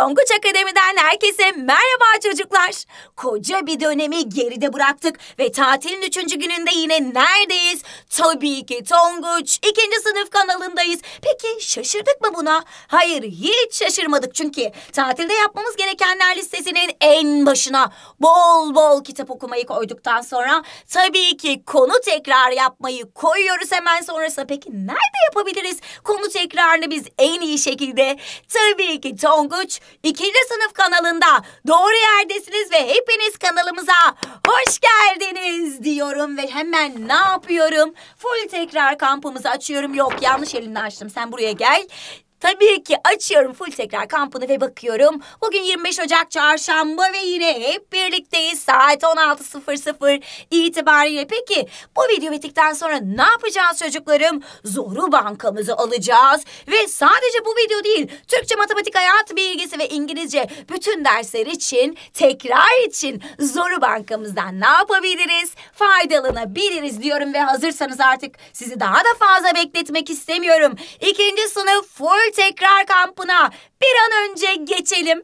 Tonguç Akademi'den herkese merhaba çocuklar. Koca bir dönemi geride bıraktık ve tatilin üçüncü gününde yine neredeyiz? Tabii ki Tonguç ikinci sınıf kanalındayız. Peki şaşırdık mı buna? Hayır hiç şaşırmadık çünkü tatilde yapmamız gerekenler listesinin en başına bol bol kitap okumayı koyduktan sonra tabii ki konu tekrar yapmayı koyuyoruz hemen sonrasında. Peki nerede yapabiliriz? Konu tekrarını biz en iyi şekilde tabii ki Tonguç İkinci sınıf kanalında doğru yerdesiniz ve hepiniz kanalımıza hoş geldiniz diyorum ve hemen ne yapıyorum? Full tekrar kampımızı açıyorum. Yok yanlış elinle açtım sen buraya gel. Tabii ki açıyorum full tekrar kampını ve bakıyorum. Bugün 25 Ocak çarşamba ve yine hep birlikteyiz saat 16.00 itibariyle. Peki bu video bittikten sonra ne yapacağız çocuklarım? Zoru bankamızı alacağız ve sadece bu video değil Türkçe matematik hayat bilgisi ve İngilizce bütün dersler için tekrar için Zoru bankamızdan ne yapabiliriz? Faydalanabiliriz diyorum ve hazırsanız artık sizi daha da fazla bekletmek istemiyorum. İkinci sınıf full tekrar kampına. Bir an önce geçelim.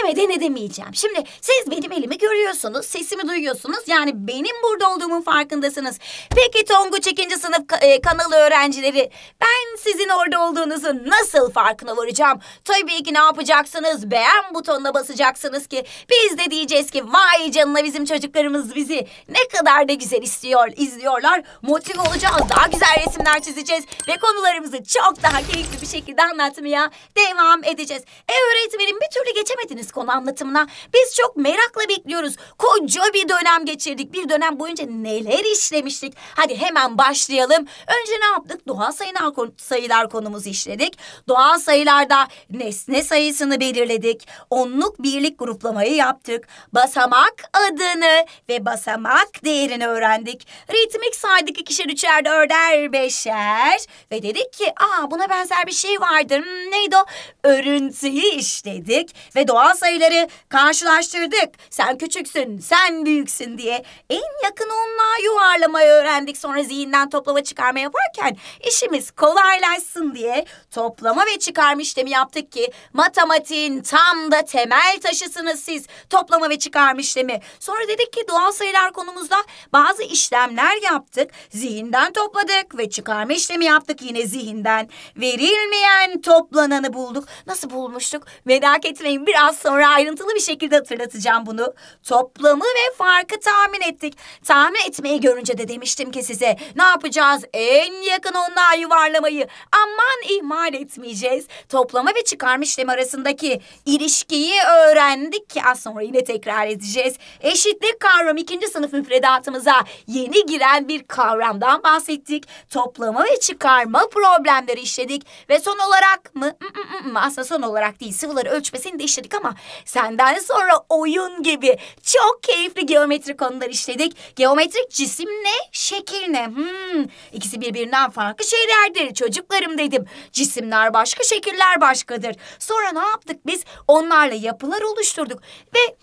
demeden edemeyeceğim. Şimdi siz benim elimi görüyorsunuz, sesimi duyuyorsunuz. Yani benim burada olduğumun farkındasınız. Peki Tonguç 2. sınıf e, kanalı öğrencileri ben sizin orada olduğunuzu nasıl farkına varacağım? Tabii ki ne yapacaksınız? Beğen butonuna basacaksınız ki biz de diyeceğiz ki vay canına bizim çocuklarımız bizi ne kadar da güzel istiyor, izliyorlar. Motive olacağız, daha güzel resimler çizeceğiz ve konularımızı çok daha keyifli bir şekilde anlatmaya devam edeceğiz. E öğretmenim bir türlü geçemediniz diyebilirsiniz konu anlatımına. Biz çok merakla bekliyoruz. Koca bir dönem geçirdik. Bir dönem boyunca neler işlemiştik. Hadi hemen başlayalım. Önce ne yaptık? Doğal sayılar, sayılar konumuzu işledik. Doğal sayılarda nesne sayısını belirledik. Onluk birlik gruplamayı yaptık. Basamak adını ve basamak değerini öğrendik. Ritmik saydık ikişer üçer dörder beşer. Ve dedik ki aa buna benzer bir şey vardır. Hmm, neydi o? Örüntüyü işledik ve doğal sayıları karşılaştırdık. Sen küçüksün, sen büyüksün diye. En yakın onluğa yuvarlamayı öğrendik. Sonra zihinden toplama çıkarma yaparken işimiz kolaylaşsın diye toplama ve çıkarma işlemi yaptık ki matematiğin tam da temel taşısınız siz. Toplama ve çıkarma işlemi. Sonra dedik ki doğal sayılar konumuzda bazı işlemler yaptık. Zihinden topladık ve çıkarma işlemi yaptık yine zihinden. Verilmeyen toplananı bulduk. Nasıl bulmuştuk? Merak etmeyin biraz sonra ayrıntılı bir şekilde hatırlatacağım bunu. Toplamı ve farkı tahmin ettik. Tahmin etmeyi görünce de demiştim ki size ne yapacağız? En yakın onluğa yuvarlamayı aman ihmal etmeyeceğiz. Toplama ve çıkarma işlemi arasındaki ilişkiyi öğrendik ki az sonra yine tekrar edeceğiz. Eşitlik kavramı ikinci sınıf müfredatımıza yeni giren bir kavramdan bahsettik. Toplama ve çıkarma problemleri işledik ve son olarak mı? Mm, mm, mm, Aslında son olarak değil sıvıları ölçmesini de işledik ama Senden sonra oyun gibi çok keyifli geometri konular işledik. Geometrik cisim ne, şekil ne? Hmm, ikisi birbirinden farklı şeylerdir çocuklarım dedim. Cisimler başka, şekiller başkadır. Sonra ne yaptık biz? Onlarla yapılar oluşturduk ve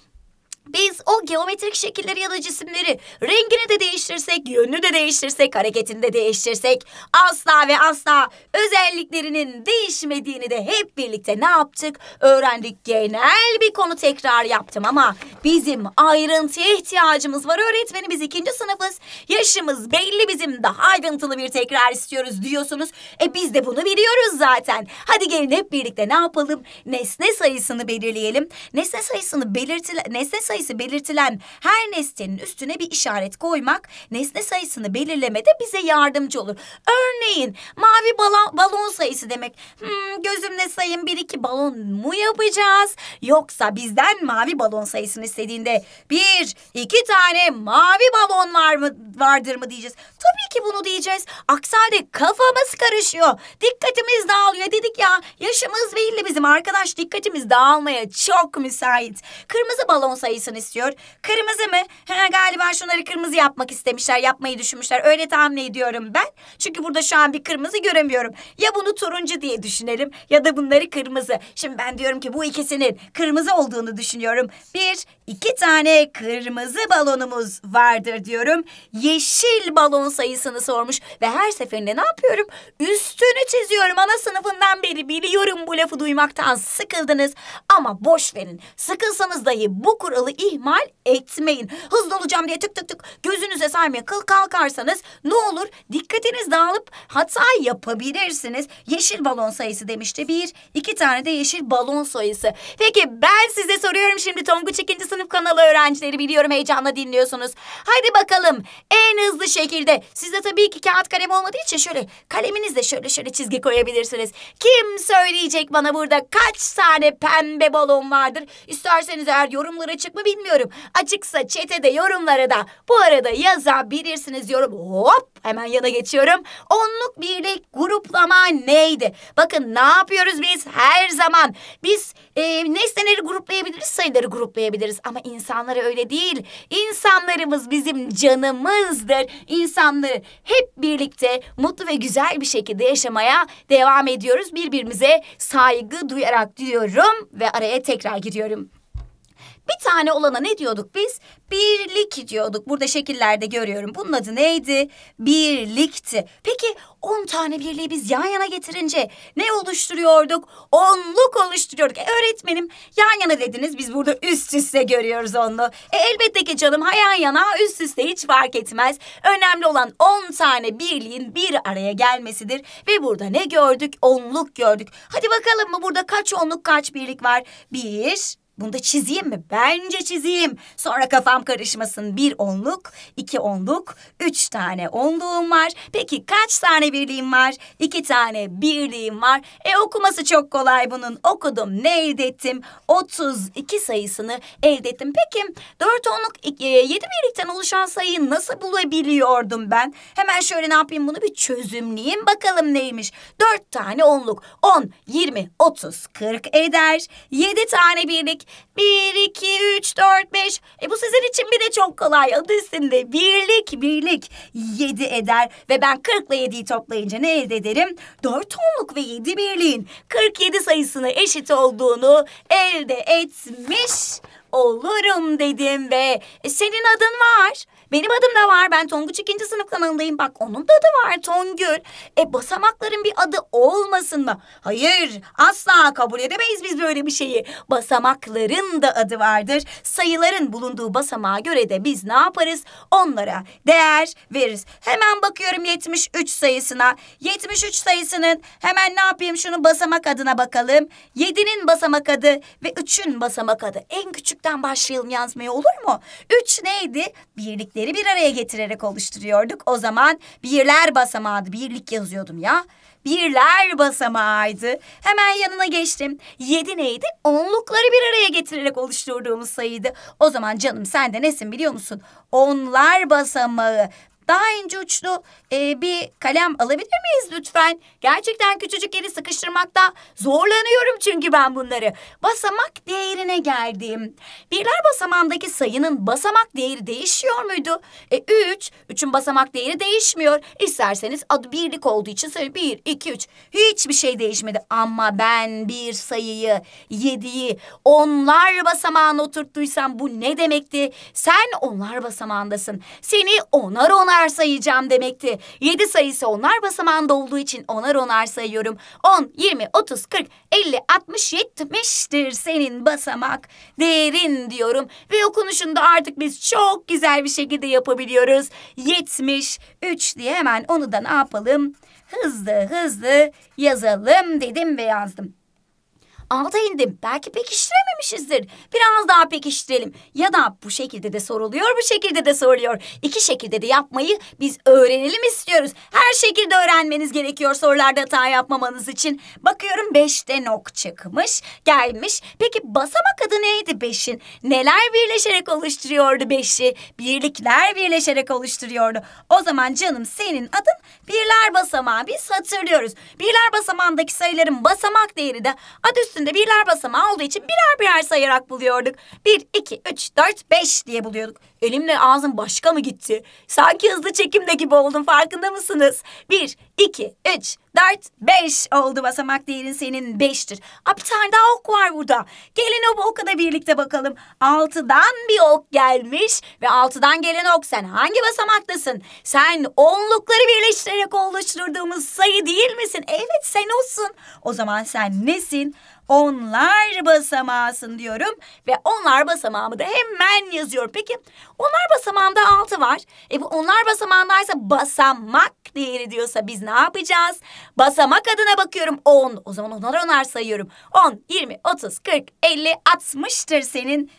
biz o geometrik şekilleri ya da cisimleri rengini de değiştirsek, yönünü de değiştirsek, hareketini de değiştirsek asla ve asla özelliklerinin değişmediğini de hep birlikte ne yaptık? Öğrendik. Genel bir konu tekrar yaptım ama bizim ayrıntıya ihtiyacımız var. Öğretmenimiz ikinci sınıfız. Yaşımız belli bizim daha ayrıntılı bir tekrar istiyoruz diyorsunuz. E biz de bunu biliyoruz zaten. Hadi gelin hep birlikte ne yapalım? Nesne sayısını belirleyelim. Nesne sayısını belirtil nesne sayısı sayısı belirtilen her nesnenin üstüne bir işaret koymak nesne sayısını belirlemede bize yardımcı olur. Örneğin mavi balon, balon sayısı demek. Hmm, gözümle sayın bir iki balon mu yapacağız? Yoksa bizden mavi balon sayısını istediğinde bir iki tane mavi balon var mı vardır mı diyeceğiz. Tabii ki bunu diyeceğiz. Aksi halde kafamız karışıyor. Dikkatimiz dağılıyor dedik ya. Yaşımız belli bizim arkadaş dikkatimiz dağılmaya çok müsait. Kırmızı balon sayısı olsun istiyor. Kırmızı mı? Ha, galiba şunları kırmızı yapmak istemişler, yapmayı düşünmüşler. Öyle tahmin ediyorum ben. Çünkü burada şu an bir kırmızı göremiyorum. Ya bunu turuncu diye düşünelim ya da bunları kırmızı. Şimdi ben diyorum ki bu ikisinin kırmızı olduğunu düşünüyorum. Bir, iki tane kırmızı balonumuz vardır diyorum. Yeşil balon sayısını sormuş ve her seferinde ne yapıyorum? Üstünü çiziyorum. Ana sınıfından beri biliyorum bu lafı duymaktan sıkıldınız. Ama boş verin. Sıkılsanız dahi bu kuralı ihmal etmeyin. Hızlı olacağım diye tık tık tık gözünüze saymaya kıl kalkarsanız ne olur? Dikkatiniz dağılıp hata yapabilirsiniz. Yeşil balon sayısı demişti bir. iki tane de yeşil balon sayısı. Peki ben size soruyorum şimdi Tonguç ikinci sınıf kanalı öğrencileri biliyorum heyecanla dinliyorsunuz. Haydi bakalım en hızlı şekilde. Sizde tabii ki kağıt kalem olmadığı için şöyle kaleminizle şöyle şöyle çizgi koyabilirsiniz. Kim söyleyecek bana burada kaç tane pembe balon vardır? İsterseniz eğer yorumlar açık mı bilmiyorum. Açıksa çetede yorumlara da bu arada yazabilirsiniz yorum. Hop hemen yana geçiyorum. Onluk birlik gruplama neydi? Bakın ne yapıyoruz biz her zaman? Biz e, nesneleri gruplayabiliriz, sayıları gruplayabiliriz. Ama insanları öyle değil. İnsanlarımız bizim canımızdır. İnsanları hep birlikte mutlu ve güzel bir şekilde yaşamaya devam ediyoruz. Birbirimize saygı duyarak diyorum ve araya tekrar giriyorum. Bir tane olana ne diyorduk biz? Birlik diyorduk. Burada şekillerde görüyorum. Bunun adı neydi? Birlikti. Peki on tane birliği biz yan yana getirince ne oluşturuyorduk? Onluk oluşturuyorduk. E, öğretmenim yan yana dediniz. Biz burada üst üste görüyoruz onlu. E, elbette ki canım ha yan yana üst üste hiç fark etmez. Önemli olan on tane birliğin bir araya gelmesidir. Ve burada ne gördük? Onluk gördük. Hadi bakalım mı burada kaç onluk kaç birlik var? Bir, Bunda çizeyim mi? Bence çizeyim. Sonra kafam karışmasın. Bir onluk, iki onluk, üç tane onluğum var. Peki kaç tane birliğim var? İki tane birliğim var. E okuması çok kolay bunun. Okudum. Ne elde ettim? iki sayısını elde ettim. Peki dört onluk e, yedi birlikten oluşan sayıyı nasıl bulabiliyordum ben? Hemen şöyle ne yapayım bunu bir çözümleyeyim bakalım neymiş. Dört tane onluk. on, yirmi, otuz, kırk eder. Yedi tane birlik bir, iki, üç, dört, beş. E bu sizin için bir de çok kolay. Adı üstünde birlik, birlik. Yedi eder ve ben kırkla yediyi toplayınca ne elde ederim? Dört onluk ve yedi birliğin kırk yedi sayısına eşit olduğunu elde etmiş olurum dedim ve senin adın var. Benim adım da var. Ben Tonguç ikinci sınıf kanalındayım. Bak onun da adı var Tongül. E basamakların bir adı olmasın mı? Hayır asla kabul edemeyiz biz böyle bir şeyi. Basamakların da adı vardır. Sayıların bulunduğu basamağa göre de biz ne yaparız? Onlara değer veririz. Hemen bakıyorum 73 sayısına. 73 sayısının hemen ne yapayım şunu basamak adına bakalım. 7'nin basamak adı ve 3'ün basamak adı. En küçükten başlayalım yazmaya olur mu? 3 neydi? Birlikte harfleri bir araya getirerek oluşturuyorduk. O zaman birler basamağıydı. Birlik yazıyordum ya. Birler basamağıydı. Hemen yanına geçtim. Yedi neydi? Onlukları bir araya getirerek oluşturduğumuz sayıydı. O zaman canım sen de nesin biliyor musun? Onlar basamağı daha ince uçlu e, bir kalem alabilir miyiz lütfen? Gerçekten küçücük yeri sıkıştırmakta zorlanıyorum çünkü ben bunları. Basamak değerine geldim. Birler basamağındaki sayının basamak değeri değişiyor muydu? E, üç, üçün basamak değeri değişmiyor. İsterseniz adı birlik olduğu için sayı bir, iki, üç. Hiçbir şey değişmedi ama ben bir sayıyı, yediyi, onlar basamağına oturttuysam bu ne demekti? Sen onlar basamağındasın. Seni onar onar onar sayacağım demekti. Yedi sayısı onar basamağında olduğu için onar onar sayıyorum. On, yirmi, otuz, kırk, elli, altmış, yetmiştir senin basamak. Değerin diyorum. Ve okunuşunda artık biz çok güzel bir şekilde yapabiliyoruz. Yetmiş, üç diye hemen onu da ne yapalım? Hızlı hızlı yazalım dedim ve yazdım. Alta indim. Belki pekiştirememişizdir. Biraz daha pekiştirelim. Ya da bu şekilde de soruluyor, bu şekilde de soruluyor. İki şekilde de yapmayı biz öğrenelim istiyoruz. Her şekilde öğrenmeniz gerekiyor sorularda hata yapmamanız için. Bakıyorum beşte nok çıkmış, gelmiş. Peki basamak adı neydi beşin? Neler birleşerek oluşturuyordu beşi? Birlikler birleşerek oluşturuyordu. O zaman canım senin adın birler basamağı. Biz hatırlıyoruz. Birler basamağındaki sayıların basamak değeri de ad üstü üstünde birler basamağı olduğu için birer birer sayarak buluyorduk. Bir, iki, üç, dört, beş diye buluyorduk. Elimle ağzım başka mı gitti? Sanki hızlı çekimde gibi oldum farkında mısınız? Bir, iki, üç, dört, beş oldu basamak değerin senin beştir. A bir tane daha ok var burada. Gelin o oka da birlikte bakalım. Altıdan bir ok gelmiş ve altıdan gelen ok sen hangi basamaktasın? Sen onlukları birleştirerek oluşturduğumuz sayı değil misin? Evet sen olsun. O zaman sen nesin? Onlar basamağısın diyorum ve onlar basamağımı da hemen yazıyorum. Peki onlar basamağında altı var. E bu onlar basamağındaysa basamak değeri diyorsa biz ne yapacağız? Basamak adına bakıyorum on. O zaman onar onar sayıyorum. On, yirmi, otuz, kırk, elli, altmıştır senin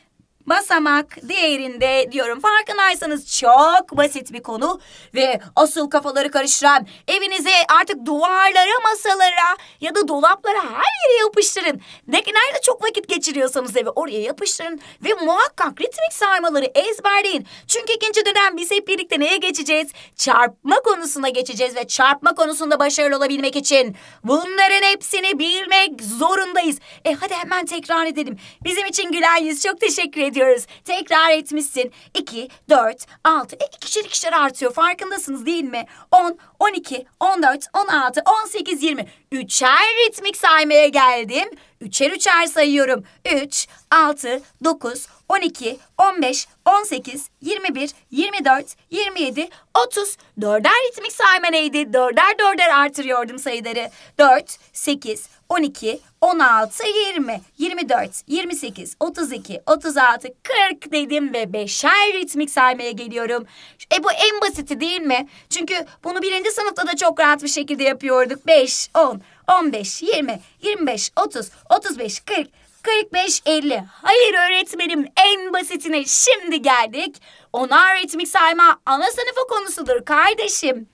basamak diğerinde diyorum. Farkındaysanız çok basit bir konu ve asıl kafaları karıştıran evinize artık duvarlara, masalara ya da dolaplara her yere yapıştırın. Ne, nerede çok vakit geçiriyorsanız eve oraya yapıştırın ve muhakkak ritmik sarmaları ezberleyin. Çünkü ikinci dönem biz hep birlikte neye geçeceğiz? Çarpma konusuna geçeceğiz ve çarpma konusunda başarılı olabilmek için bunların hepsini bilmek zorundayız. E hadi hemen tekrar edelim. Bizim için gülen yüz çok teşekkür ederim ediyoruz. Tekrar etmişsin. 2, 4, 6. E, ikişer ikişer artıyor. Farkındasınız değil mi? 10, 12, 14, 16, 18, 20. Üçer ritmik saymaya geldim. Üçer üçer sayıyorum. 3, 6, 9, 12, 15, 18, 21, 24, 27, 30. Dörder ritmik sayma neydi? Dörder dörder artırıyordum sayıları. 4, 8, 12, 16, 20, 24, 28, 32, 36, 40 dedim ve beşer ritmik saymaya geliyorum. E bu en basiti değil mi? Çünkü bunu birinci sınıfta da çok rahat bir şekilde yapıyorduk. 5, 10, 15, 20, 25, 30, 35, 40, 45, 50. Hayır öğretmenim en basitine şimdi geldik. Onar ritmik sayma ana sınıfı konusudur kardeşim.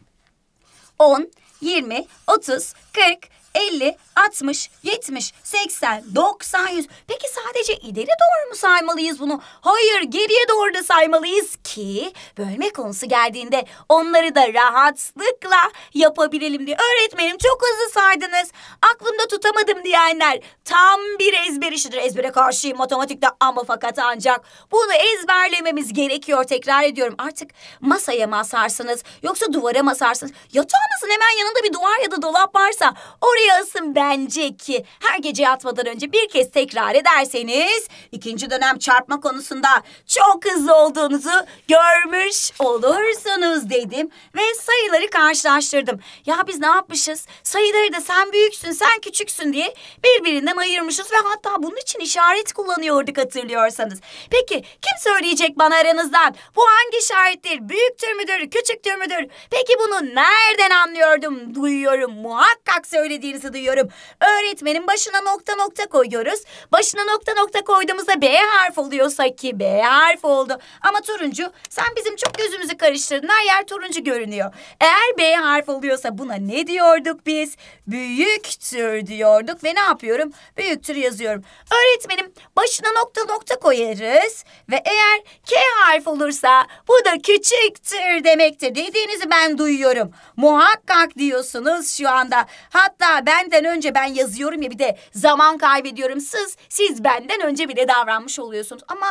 10, 20, 30, 40, 50, 60, 70, 80, 90, 100. Peki sadece ileri doğru mu saymalıyız bunu? Hayır geriye doğru da saymalıyız ki bölme konusu geldiğinde onları da rahatlıkla yapabilelim diye. Öğretmenim çok hızlı saydınız. Aklımda tutamadım diyenler tam bir ezber işidir. Ezbere karşıyım matematikte ama fakat ancak bunu ezberlememiz gerekiyor. Tekrar ediyorum artık masaya mı asarsınız yoksa duvara mı asarsınız? Yatağınızın hemen yanında bir duvar ya da dolap varsa oraya rüyasın bence ki. Her gece yatmadan önce bir kez tekrar ederseniz... ...ikinci dönem çarpma konusunda çok hızlı olduğunuzu görmüş olursunuz dedim. Ve sayıları karşılaştırdım. Ya biz ne yapmışız? Sayıları da sen büyüksün, sen küçüksün diye birbirinden ayırmışız. Ve hatta bunun için işaret kullanıyorduk hatırlıyorsanız. Peki kim söyleyecek bana aranızdan? Bu hangi işarettir? Büyüktür müdür, küçüktür müdür? Peki bunu nereden anlıyordum, duyuyorum muhakkak söylediğim sayısı duyuyorum. Öğretmenin başına nokta nokta koyuyoruz. Başına nokta nokta koyduğumuzda B harf oluyorsa ki B harf oldu. Ama turuncu sen bizim çok gözümüzü karıştırdın. Her yer turuncu görünüyor. Eğer B harf oluyorsa buna ne diyorduk biz? Büyüktür diyorduk ve ne yapıyorum? Büyüktür yazıyorum. Öğretmenim başına nokta nokta koyarız ve eğer K harf olursa bu da küçüktür demektir dediğinizi ben duyuyorum. Muhakkak diyorsunuz şu anda. Hatta benden önce ben yazıyorum ya bir de zaman kaybediyorum. Siz siz benden önce bile davranmış oluyorsunuz. Ama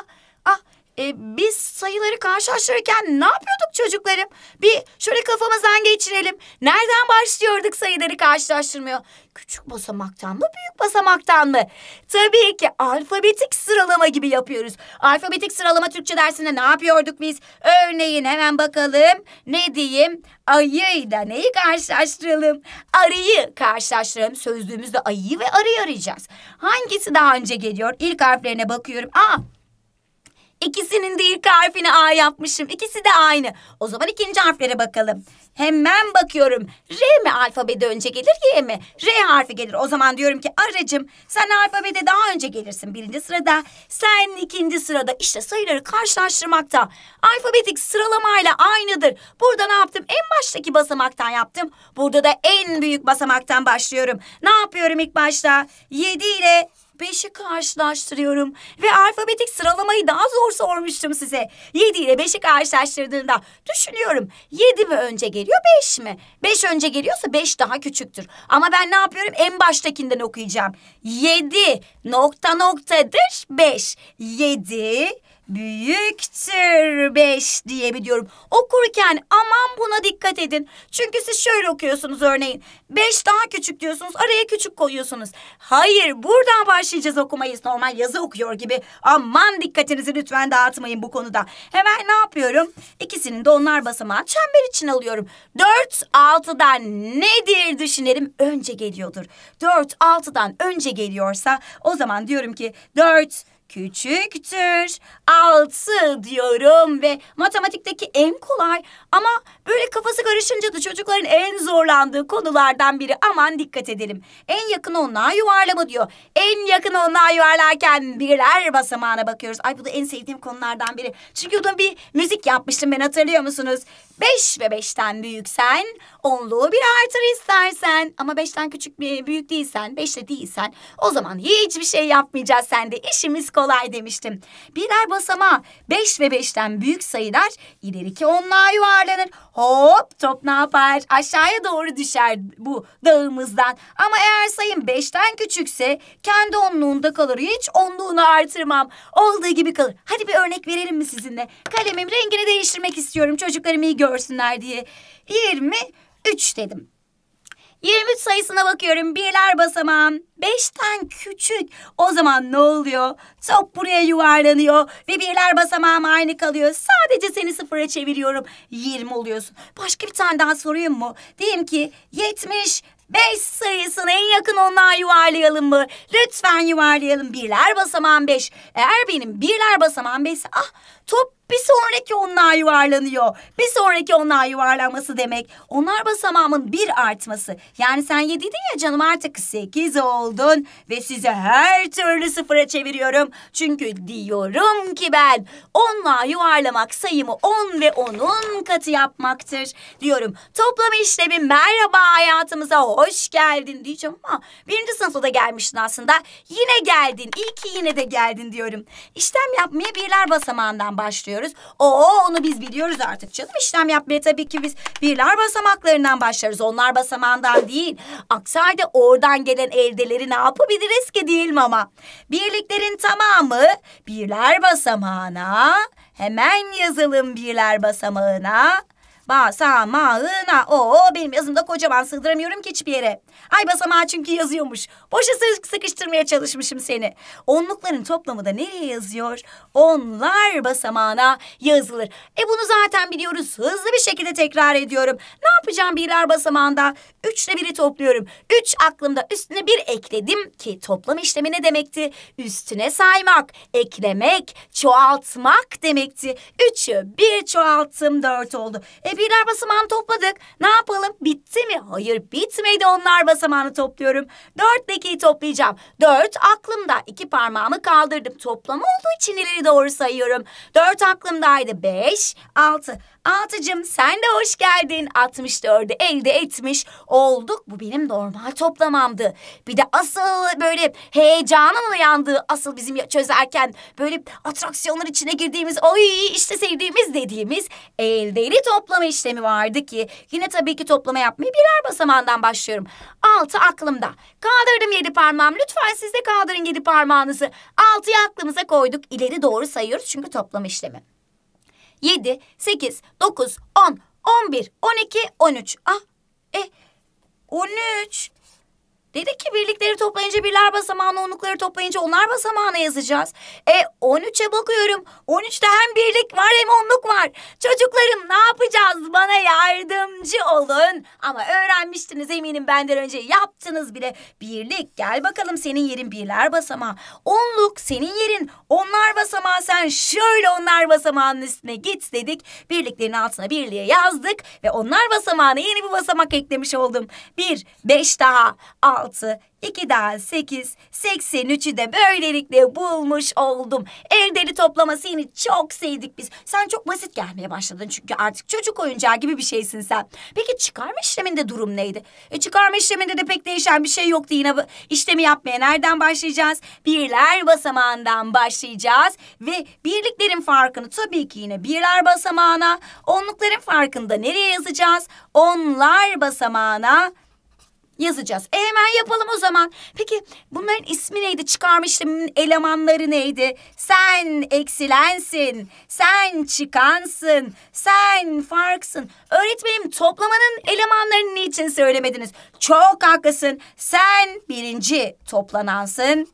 ah e, biz sayıları karşılaştırırken ne yapıyorduk çocuklarım? Bir şöyle kafamızdan geçirelim. Nereden başlıyorduk sayıları karşılaştırmaya? Küçük basamaktan mı, büyük basamaktan mı? Tabii ki alfabetik sıralama gibi yapıyoruz. Alfabetik sıralama Türkçe dersinde ne yapıyorduk biz? Örneğin hemen bakalım. Ne diyeyim? Ayıyla neyi karşılaştıralım? Arıyı karşılaştıralım. Sözlüğümüzde ayı ve arıyı arayacağız. Hangisi daha önce geliyor? İlk harflerine bakıyorum. Aa İkisinin de ilk harfini A yapmışım. İkisi de aynı. O zaman ikinci harflere bakalım. Hemen bakıyorum. R mi alfabede önce gelir Y mi? R harfi gelir. O zaman diyorum ki aracım sen alfabede daha önce gelirsin birinci sırada. Sen ikinci sırada. İşte sayıları karşılaştırmakta. Alfabetik sıralamayla aynıdır. Burada ne yaptım? En baştaki basamaktan yaptım. Burada da en büyük basamaktan başlıyorum. Ne yapıyorum ilk başta? 7 ile 5'i karşılaştırıyorum. Ve alfabetik sıralamayı daha zor sormuştum size. 7 ile 5'i karşılaştırdığında düşünüyorum. 7 mi önce geliyor 5 mi? 5 önce geliyorsa 5 daha küçüktür. Ama ben ne yapıyorum? En baştakinden okuyacağım. 7 nokta noktadır 5. 7 büyüktür beş diye biliyorum. Okurken aman buna dikkat edin. Çünkü siz şöyle okuyorsunuz örneğin. Beş daha küçük diyorsunuz araya küçük koyuyorsunuz. Hayır buradan başlayacağız okumayız normal yazı okuyor gibi. Aman dikkatinizi lütfen dağıtmayın bu konuda. Hemen ne yapıyorum? İkisinin de onlar basamağı çember için alıyorum. Dört altıdan nedir düşünelim önce geliyordur. Dört altıdan önce geliyorsa o zaman diyorum ki dört küçüktür. Altı diyorum ve matematikteki en kolay ama böyle kafası karışınca da çocukların en zorlandığı konulardan biri. Aman dikkat edelim. En yakın onluğa yuvarlama diyor. En yakın onluğa yuvarlarken birler basamağına bakıyoruz. Ay bu da en sevdiğim konulardan biri. Çünkü o da bir müzik yapmıştım ben hatırlıyor musunuz? Beş ve beşten büyüksen onluğu bir artır istersen. Ama beşten küçük bir büyük değilsen, beşte değilsen o zaman hiçbir şey yapmayacağız sen de işimiz kolay demiştim. Birer basama beş ve beşten büyük sayılar ileriki onluğa yuvarlanır. Hop top ne yapar? Aşağıya doğru düşer bu dağımızdan. Ama eğer sayım beşten küçükse kendi onluğunda kalır. Hiç onluğunu artırmam. Olduğu gibi kalır. Hadi bir örnek verelim mi sizinle? Kalemim rengini değiştirmek istiyorum. Çocuklarım iyi gör görsünler diye 23 dedim. 23 sayısına bakıyorum. Birler basamağım. Beşten küçük. O zaman ne oluyor? Top buraya yuvarlanıyor ve birler basamağım aynı kalıyor. Sadece seni sıfıra çeviriyorum. 20 oluyorsun. Başka bir tane daha sorayım mı? Diyeyim ki 70 5 sayısını en yakın ondan yuvarlayalım mı? Lütfen yuvarlayalım. Birler basamağım beş. Eğer benim birler basamağım 5 ah top bir sonraki onlar yuvarlanıyor. Bir sonraki onlar yuvarlanması demek. Onlar basamağımın bir artması. Yani sen yediydin ya canım artık sekiz oldun. Ve size her türlü sıfıra çeviriyorum. Çünkü diyorum ki ben onlar yuvarlamak sayımı on ve onun katı yapmaktır. Diyorum toplam işlemi merhaba hayatımıza hoş geldin diyeceğim ama birinci sınıfta da gelmiştin aslında. Yine geldin. İyi ki yine de geldin diyorum. İşlem yapmaya birler basamağından başlıyor biliyoruz. Oo onu biz biliyoruz artık canım. işlem yapmaya tabii ki biz birler basamaklarından başlarız. Onlar basamağından değil. Aksi halde oradan gelen elde ne yapabiliriz ki değil mi ama? Birliklerin tamamı birler basamağına. Hemen yazalım birler basamağına. Basamağına o benim yazımda kocaman sığdıramıyorum ki hiçbir yere. Ay basamağı çünkü yazıyormuş. Boşa sıkıştırmaya çalışmışım seni. Onlukların toplamı da nereye yazıyor? Onlar basamağına yazılır. E bunu zaten biliyoruz. Hızlı bir şekilde tekrar ediyorum. Ne yapacağım birler basamağında? Üçle biri topluyorum. Üç aklımda üstüne bir ekledim ki toplam işlemi ne demekti? Üstüne saymak, eklemek, çoğaltmak demekti. Üçü bir çoğalttım dört oldu. E Kirpiler basamağını topladık. Ne yapalım? Bitti mi? Hayır bitmedi onlar basamağını topluyorum. Dört lekeyi toplayacağım. Dört aklımda. iki parmağımı kaldırdım. Toplama olduğu için ileri doğru sayıyorum. Dört aklımdaydı. Beş, altı. Altıcım sen de hoş geldin. 64'ü elde etmiş olduk. Bu benim normal toplamamdı. Bir de asıl böyle heyecanın uyandığı asıl bizim çözerken böyle atraksiyonlar içine girdiğimiz oy işte sevdiğimiz dediğimiz eldeli toplama işlemi vardı ki yine tabii ki toplama yapmayı birer basamağından başlıyorum. Altı aklımda. Kaldırdım yedi parmağım. Lütfen siz de kaldırın yedi parmağınızı. Altıyı aklımıza koyduk. İleri doğru sayıyoruz çünkü toplama işlemi. 7, 8, 9, 10, 11, 12, 13. Ah, e, 13. Dedi ki birlikleri toplayınca birler basamağına, onlukları toplayınca onlar basamağına yazacağız. E 13'e bakıyorum. 13'te hem birlik var hem onluk var. Çocuklarım ne yapacağız? Bana yardımcı olun. Ama öğrenmiştiniz eminim benden önce yaptınız bile. Birlik gel bakalım senin yerin birler basamağı. Onluk senin yerin onlar basamağı. Sen şöyle onlar basamağının üstüne git dedik. Birliklerin altına birliğe yazdık ve onlar basamağına yeni bir basamak eklemiş oldum. Bir, beş daha. 6, 2 daha 8, 83'ü de böylelikle bulmuş oldum. Evdeli toplaması yine çok sevdik biz. Sen çok basit gelmeye başladın çünkü artık çocuk oyuncağı gibi bir şeysin sen. Peki çıkarma işleminde durum neydi? E, çıkarma işleminde de pek değişen bir şey yoktu yine. İşlemi yapmaya nereden başlayacağız? Birler basamağından başlayacağız. Ve birliklerin farkını tabii ki yine birler basamağına, onlukların farkını nereye yazacağız? Onlar basamağına yazacağız. E hemen yapalım o zaman. Peki bunların ismi neydi? Çıkarma işleminin elemanları neydi? Sen eksilensin, sen çıkansın, sen farksın. Öğretmenim toplamanın elemanlarını niçin söylemediniz? Çok haklısın. Sen birinci toplanansın.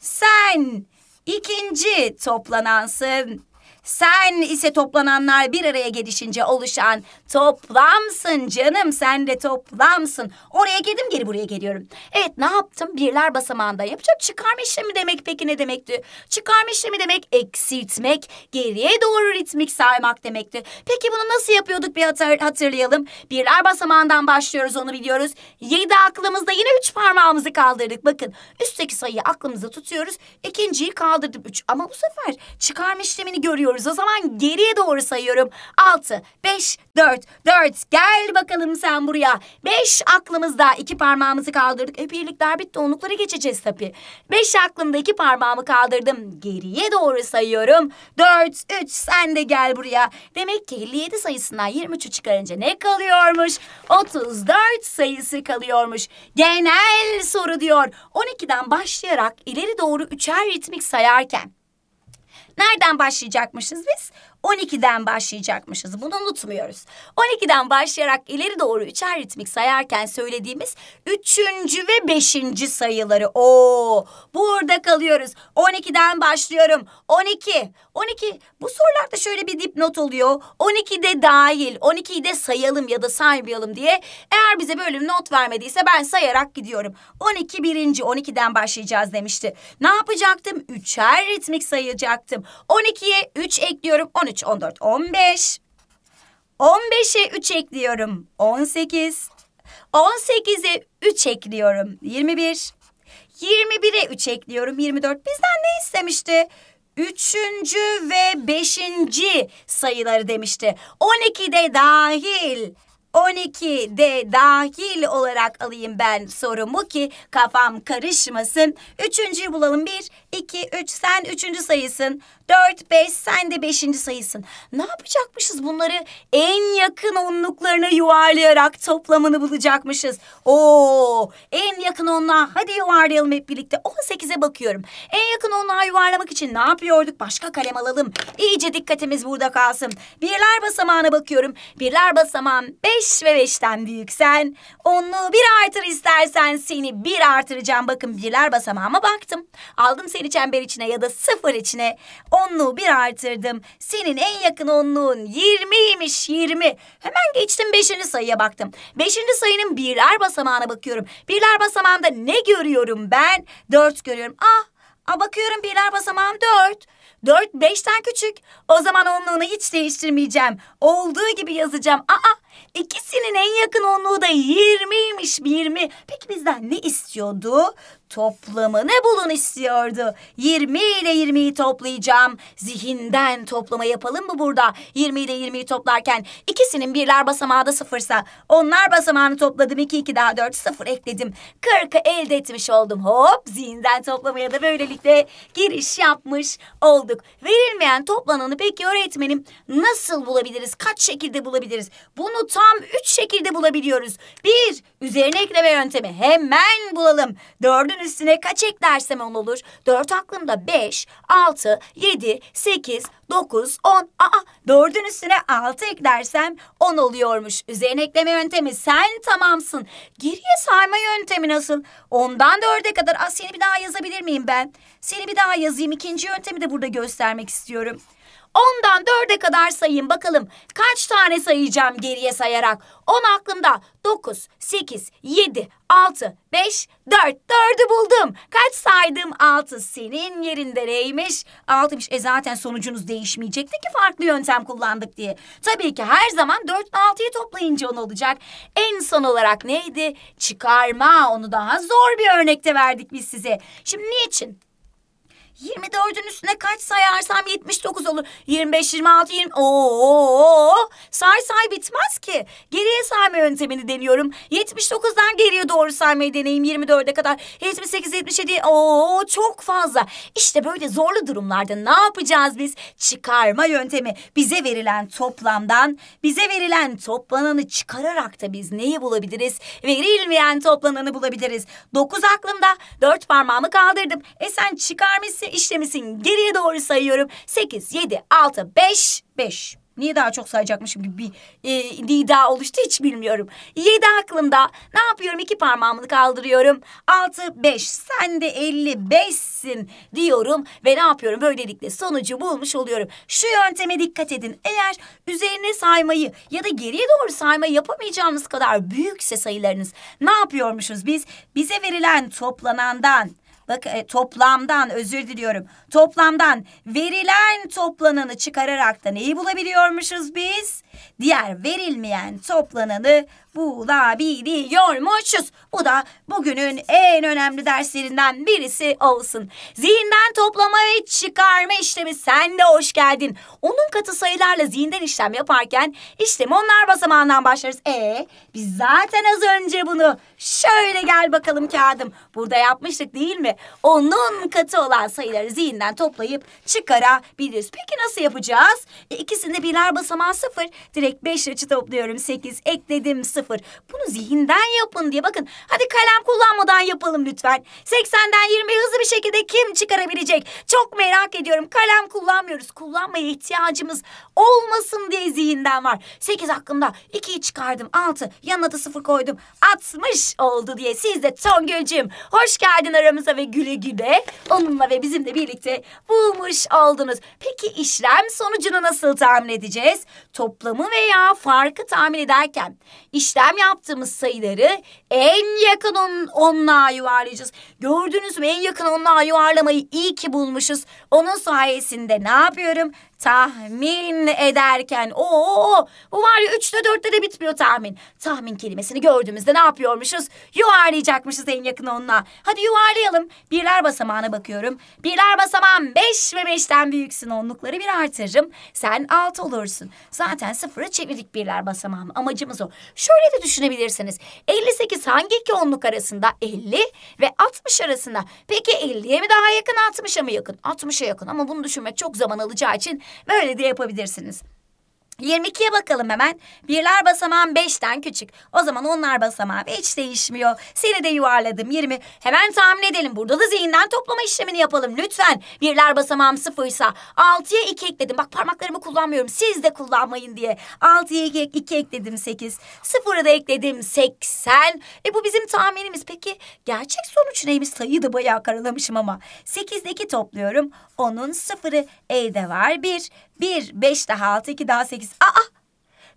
Sen ikinci toplanansın. Sen ise toplananlar bir araya gelişince oluşan toplamsın canım sen de toplamsın. Oraya girdim geri buraya geliyorum. Evet ne yaptım? Birler basamağında yapacak çıkarma işlemi demek peki ne demekti? Çıkarma işlemi demek eksiltmek, geriye doğru ritmik saymak demekti. Peki bunu nasıl yapıyorduk bir hatır, hatırlayalım. Birler basamağından başlıyoruz onu biliyoruz. Yedi aklımızda yine üç parmağımızı kaldırdık. Bakın üstteki sayıyı aklımızda tutuyoruz. İkinciyi kaldırdım üç ama bu sefer çıkarma işlemini görüyoruz sayıyoruz. O zaman geriye doğru sayıyorum. Altı, beş, dört, dört. Gel bakalım sen buraya. Beş aklımızda iki parmağımızı kaldırdık. E birlikler bitti. onlukları geçeceğiz tabii. Beş aklımda iki parmağımı kaldırdım. Geriye doğru sayıyorum. Dört, üç. Sen de gel buraya. Demek ki 57 sayısından 23'ü çıkarınca ne kalıyormuş? 34 sayısı kalıyormuş. Genel soru diyor. 12'den başlayarak ileri doğru üçer ritmik sayarken Nereden başlayacakmışız biz? 12'den başlayacakmışız. Bunu unutmuyoruz. 12'den başlayarak ileri doğru üçer ritmik sayarken söylediğimiz üçüncü ve beşinci sayıları. Oo, burada kalıyoruz. 12'den başlıyorum. 12, 12. Bu sorularda şöyle bir dipnot oluyor. 12 de dahil, 12'yi de sayalım ya da saymayalım diye. Eğer bize bölüm not vermediyse ben sayarak gidiyorum. 12 birinci, 12'den başlayacağız demişti. Ne yapacaktım? Üçer ritmik sayacaktım. 12'ye 3 ekliyorum. 13 13, 14, 15. 15'e 3 ekliyorum. 18. 18'e 3 ekliyorum. 21. 21'e 3 ekliyorum. 24. Bizden ne istemişti? Üçüncü ve beşinci sayıları demişti. 12 de dahil. 12 de dahil olarak alayım ben sorumu ki kafam karışmasın. Üçüncüyü bulalım. Bir, iki, üç. Sen üçüncü sayısın. Dört, beş. Sen de beşinci sayısın. Ne yapacakmışız bunları? En yakın onluklarını yuvarlayarak toplamını bulacakmışız. Oo, en yakın onluğa hadi yuvarlayalım hep birlikte. 18'e bakıyorum. En yakın onluğa yuvarlamak için ne yapıyorduk? Başka kalem alalım. İyice dikkatimiz burada kalsın. Birler basamağına bakıyorum. Birler basamağım beş Beş ve beşten büyüksen, onlu bir artır istersen seni bir artıracağım. Bakın birler basamağıma baktım. Aldım seni çember içine ya da sıfır içine. Onlu bir artırdım. Senin en yakın onluğun 20'ymiş 20 Hemen geçtim beşinci sayıya baktım. Beşinci sayının birler basamağına bakıyorum. Birler basamağında ne görüyorum ben? 4 görüyorum. Ah A bakıyorum birler basamağım 4 4 5'ten küçük. O zaman onluğunu hiç değiştirmeyeceğim. Olduğu gibi yazacağım. Aa İkisinin en yakın onluğu da 20'ymiş yirmi. Peki bizden ne istiyordu? Toplamı ne bulun istiyordu. 20 ile 20'yi toplayacağım. Zihinden toplama yapalım mı burada? 20 ile 20'yi toplarken ikisinin birler basamağı da sıfırsa. Onlar basamağını topladım. 2 iki daha dört sıfır ekledim. 40'ı elde etmiş oldum. Hop zihinden toplamaya da böylelikle giriş yapmış olduk. Verilmeyen toplananı peki öğretmenim nasıl bulabiliriz? Kaç şekilde bulabiliriz? Bunu tam üç şekilde bulabiliyoruz. Bir, üzerine ekleme yöntemi. Hemen bulalım. Dördün üstüne kaç eklersem on olur? Dört aklımda beş, altı, yedi, sekiz, dokuz, on. Aa, dördün üstüne altı eklersem on oluyormuş. Üzerine ekleme yöntemi sen tamamsın. Geriye sayma yöntemi nasıl? Ondan dörde kadar. Aa, seni bir daha yazabilir miyim ben? Seni bir daha yazayım. İkinci yöntemi de burada göstermek istiyorum. Ondan dörde kadar sayayım bakalım. Kaç tane sayacağım geriye sayarak? On aklımda. Dokuz, sekiz, yedi, altı, beş, dört. Dördü buldum. Kaç saydım? Altı. Senin yerinde neymiş? Altıymış. E zaten sonucunuz değişmeyecekti ki farklı yöntem kullandık diye. Tabii ki her zaman dört altıyı toplayınca on olacak. En son olarak neydi? Çıkarma. Onu daha zor bir örnekte verdik biz size. Şimdi niçin? 24'ün üstüne kaç sayarsam 79 olur. 25, 26, 20... Oo, say say bitmez ki. Geriye sayma yöntemini deniyorum. 79'dan geriye doğru saymayı deneyim 24'e kadar. 78, 77... Oo, çok fazla. İşte böyle zorlu durumlarda ne yapacağız biz? Çıkarma yöntemi. Bize verilen toplamdan, bize verilen toplananı çıkararak da biz neyi bulabiliriz? Verilmeyen toplananı bulabiliriz. 9 aklımda, 4 parmağımı kaldırdım. E sen çıkarmışsın işlemişsin. Geriye doğru sayıyorum. Sekiz, yedi, altı, beş, beş. Niye daha çok sayacakmışım gibi bir e, nida oluştu hiç bilmiyorum. Yedi aklımda. Ne yapıyorum? İki parmağımı kaldırıyorum. Altı, beş. Sen de elli beşsin diyorum. Ve ne yapıyorum? Böylelikle sonucu bulmuş oluyorum. Şu yönteme dikkat edin. Eğer üzerine saymayı ya da geriye doğru saymayı yapamayacağınız kadar büyükse sayılarınız. Ne yapıyormuşuz biz? Bize verilen toplanandan Bak e, toplamdan özür diliyorum. Toplamdan verilen toplananı çıkararak da neyi bulabiliyormuşuz biz? Diğer verilmeyen toplananı bulabiliyormuşuz. Bu da bugünün en önemli derslerinden birisi olsun. Zihinden toplama ve çıkarma işlemi sen de hoş geldin. Onun katı sayılarla zihinden işlem yaparken işlemi onlar basamağından başlarız. E biz zaten az önce bunu şöyle gel bakalım kağıdım. Burada yapmıştık değil mi? Onun katı olan sayıları zihinden toplayıp çıkarabiliriz. Peki nasıl yapacağız? E, ikisinde birer basamağı sıfır. Direkt beş açı topluyorum sekiz. Ekledim sıfır. Bunu zihinden yapın diye. Bakın hadi kalem kullanmadan yapalım lütfen. Seksenden yirmi hızlı bir şekilde kim çıkarabilecek? Çok merak ediyorum. Kalem kullanmıyoruz. Kullanmaya ihtiyacımız olmasın diye zihinden var. Sekiz hakkında ikiyi çıkardım. Altı yanına da sıfır koydum. atmış oldu diye. Siz de Songül'cüğüm hoş geldin aramıza ve güle güle. Onunla ve bizimle birlikte bulmuş oldunuz. Peki işlem sonucunu nasıl tahmin edeceğiz? Topla rakamı veya farkı tahmin ederken işlem yaptığımız sayıları en yakın on, onluğa yuvarlayacağız. Gördünüz mü en yakın onluğa yuvarlamayı iyi ki bulmuşuz. Onun sayesinde ne yapıyorum? Tahmin ederken. Oo, bu var ya üçte dörtte de bitmiyor tahmin. Tahmin kelimesini gördüğümüzde ne yapıyormuşuz? Yuvarlayacakmışız en yakın onunla. Hadi yuvarlayalım. Birler basamağına bakıyorum. Birler basamağım beş ve beşten büyüksün onlukları bir artırırım. Sen altı olursun. Zaten sıfıra çevirdik birler basamağımı. Amacımız o. Şöyle de düşünebilirsiniz. 58 hangi iki onluk arasında? 50 ve 60 arasında. Peki 50'ye mi daha yakın 60'a mı yakın? 60'a yakın ama bunu düşünmek çok zaman alacağı için Böyle de yapabilirsiniz. 22'ye bakalım hemen. Birler basamağım 5'ten küçük. O zaman onlar basamağı hiç değişmiyor. Seni de yuvarladım 20. Hemen tahmin edelim. Burada da zihinden toplama işlemini yapalım lütfen. Birler basamağım 0 ise 6'ya 2 ekledim. Bak parmaklarımı kullanmıyorum. Siz de kullanmayın diye. 6'ya 2, 2 ekledim 8. 0'a da ekledim 80. E bu bizim tahminimiz. Peki gerçek sonuç neymiş? Sayıyı da bayağı karalamışım ama. 8'de 2 topluyorum onun sıfırı. E'de var bir. Bir, beş daha altı, iki daha sekiz. Aa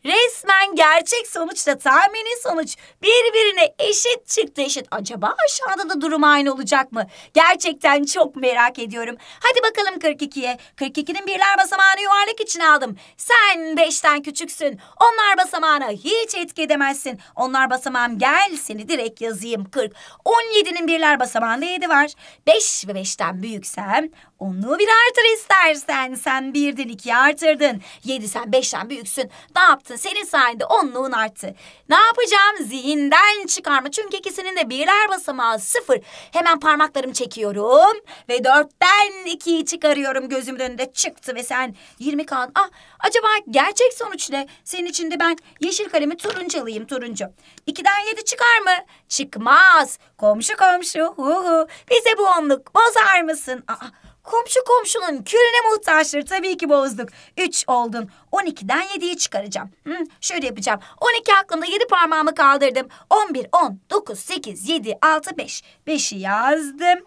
Resmen gerçek sonuçla tahmini sonuç birbirine eşit çıktı eşit. Acaba aşağıda da durum aynı olacak mı? Gerçekten çok merak ediyorum. Hadi bakalım 42'ye. 42'nin birler basamağını yuvarlak içine aldım. Sen 5'ten küçüksün. Onlar basamağına hiç etki edemezsin. Onlar basamağım gel seni direkt yazayım 40. 17'nin birler basamağında 7 var. 5 ve 5'ten büyüksem onu bir artır istersen. Sen 1'den 2'ye artırdın. 7 sen 5'ten büyüksün. Ne yaptın? arttı. Senin sayende onluğun arttı. Ne yapacağım? Zihinden çıkarma. Çünkü ikisinin de birer basamağı sıfır. Hemen parmaklarımı çekiyorum. Ve dörtten ikiyi çıkarıyorum. Gözümün önünde çıktı ve sen 20 kan. Ah acaba gerçek sonuç ne? Senin içinde ben yeşil kalemi turuncu alayım turuncu. İkiden yedi çıkar mı? Çıkmaz. Komşu komşu. Hu hu. Bize bu onluk bozar mısın? Aa Komşu komşunun külüne muhtaçtır. Tabii ki bozduk. Üç oldun. On ikiden yediyi çıkaracağım. Hı, şöyle yapacağım. On iki aklımda yedi parmağımı kaldırdım. On bir, on, dokuz, sekiz, yedi, altı, beş. Beşi yazdım.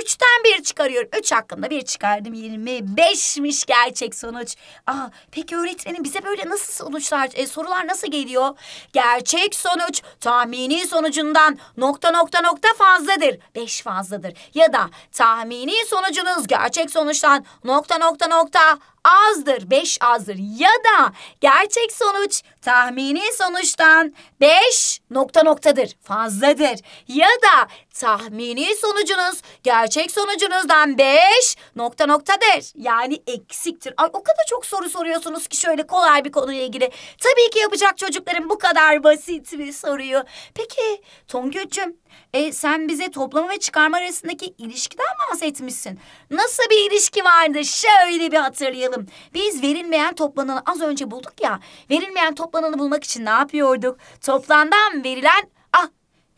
Üçten bir çıkarıyorum. Üç hakkında bir çıkardım. Yirmi beşmiş gerçek sonuç. Aa, peki öğretmenim bize böyle nasıl sonuçlar, e, sorular nasıl geliyor? Gerçek sonuç tahmini sonucundan nokta nokta nokta fazladır. Beş fazladır. Ya da tahmini sonucunuz gerçek sonuçtan nokta nokta nokta azdır. 5 azdır. Ya da gerçek sonuç tahmini sonuçtan 5 nokta noktadır. Fazladır. Ya da tahmini sonucunuz gerçek sonucunuzdan 5 nokta noktadır. Yani eksiktir. Ay, o kadar çok soru soruyorsunuz ki şöyle kolay bir konuyla ilgili. Tabii ki yapacak çocukların bu kadar basit bir soruyu. Peki Tongül'cüm e, sen bize toplama ve çıkarma arasındaki ilişkiden bahsetmişsin. Nasıl bir ilişki vardı? Şöyle bir hatırlayalım bakalım. Biz verilmeyen toplananı az önce bulduk ya. Verilmeyen toplananı bulmak için ne yapıyorduk? Toplandan verilen... Ah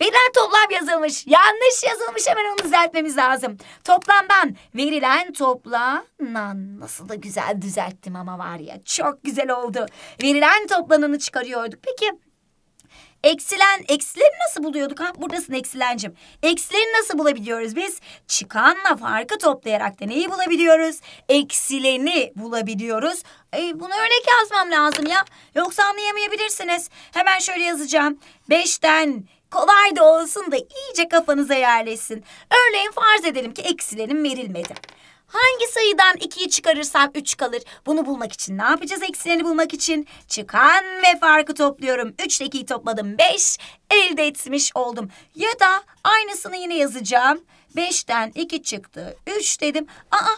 Verilen toplam yazılmış. Yanlış yazılmış hemen onu düzeltmemiz lazım. Toplamdan verilen toplanan. Nasıl da güzel düzelttim ama var ya. Çok güzel oldu. Verilen toplananı çıkarıyorduk. Peki Eksilen, eksileri nasıl buluyorduk? Ha buradasın eksilencim. Eksileri nasıl bulabiliyoruz biz? Çıkanla farkı toplayarak da neyi bulabiliyoruz? Eksileni bulabiliyoruz. E, bunu örnek yazmam lazım ya. Yoksa anlayamayabilirsiniz. Hemen şöyle yazacağım. Beşten kolay da olsun da iyice kafanıza yerleşsin. Örneğin farz edelim ki eksilerim verilmedi. Hangi sayıdan ikiyi çıkarırsam üç kalır? Bunu bulmak için ne yapacağız eksilerini bulmak için? Çıkan ve farkı topluyorum. Üç ile ikiyi topladım. Beş elde etmiş oldum. Ya da aynısını yine yazacağım. Beşten iki çıktı. Üç dedim. Aa